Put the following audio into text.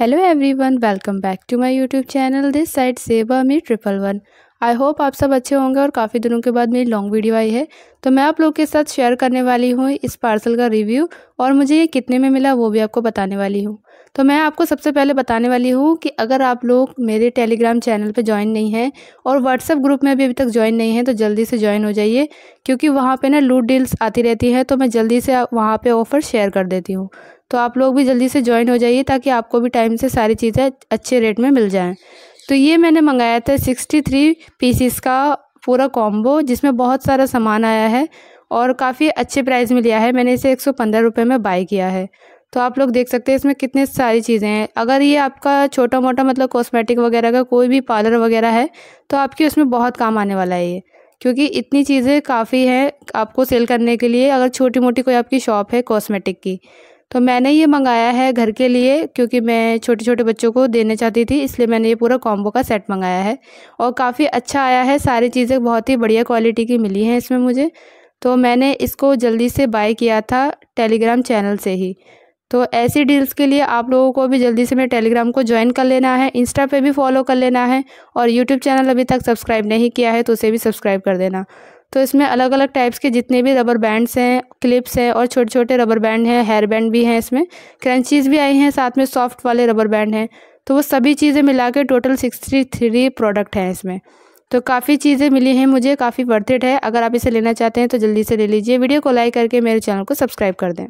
hello everyone welcome back to my YouTube channel this side Seva me triple one I hope आप सब अच्छे होंगे और काफ़ी दिनों के बाद मेरी लॉन्ग वीडियो आई है तो मैं आप लोगों के साथ शेयर करने वाली हूँ इस पार्सल का रिव्यू और मुझे ये कितने में मिला वो भी आपको बताने वाली हूँ तो मैं आपको सबसे पहले बताने वाली हूँ कि अगर आप लोग मेरे टेलीग्राम चैनल पर ज्वाइन नहीं हैं और व्हाट्सअप ग्रुप में भी अभी तक ज्वाइन नहीं है तो जल्दी से ज्वाइन हो जाइए क्योंकि वहाँ पर ना लूट डील्स आती रहती हैं तो मैं जल्दी से वहाँ पर ऑफ़र शेयर कर देती हूँ तो आप लोग भी जल्दी से ज्वाइन हो जाइए ताकि आपको भी टाइम से सारी चीज़ें अच्छे रेट में मिल जाएँ तो ये मैंने मंगाया था सिक्सटी थ्री पीसीस का पूरा कॉम्बो जिसमें बहुत सारा सामान आया है और काफ़ी अच्छे प्राइस में लिया है मैंने इसे एक सौ में बाई किया है तो आप लोग देख सकते हैं इसमें कितने सारी चीज़ें हैं अगर ये आपका छोटा मोटा मतलब कॉस्मेटिक वगैरह का कोई भी पार्लर वगैरह है तो आपकी उसमें बहुत काम आने वाला है ये क्योंकि इतनी चीज़ें काफ़ी हैं आपको सेल करने के लिए अगर छोटी मोटी कोई आपकी शॉप है कॉस्मेटिक की तो मैंने ये मंगाया है घर के लिए क्योंकि मैं छोटे छोटे बच्चों को देने चाहती थी इसलिए मैंने ये पूरा कॉम्बो का सेट मंगाया है और काफ़ी अच्छा आया है सारी चीज़ें बहुत ही बढ़िया क्वालिटी की मिली हैं इसमें मुझे तो मैंने इसको जल्दी से बाय किया था टेलीग्राम चैनल से ही तो ऐसी डील्स के लिए आप लोगों को भी जल्दी से मेरे टेलीग्राम को ज्वाइन कर लेना है इंस्टा पे भी फॉलो कर लेना है और यूट्यूब चैनल अभी तक सब्सक्राइब नहीं किया है तो उसे भी सब्सक्राइब कर देना तो इसमें अलग अलग टाइप्स के जितने भी रबर बैंड्स हैं क्लिप्स हैं और छोटे छोटे रबर बैंड हैं हेयर बैंड भी हैं इसमें क्रंचीज़ भी आई हैं साथ में सॉफ्ट वाले रबर बैंड हैं तो वो सभी चीज़ें मिला के टोटल सिक्सटी थ्री प्रोडक्ट हैं इसमें तो काफ़ी चीज़ें मिली हैं मुझे काफ़ी वर्थ है अगर आप इसे लेना चाहते हैं तो जल्दी से ले लीजिए वीडियो को लाइक करके मेरे चैनल को सब्सक्राइब कर दें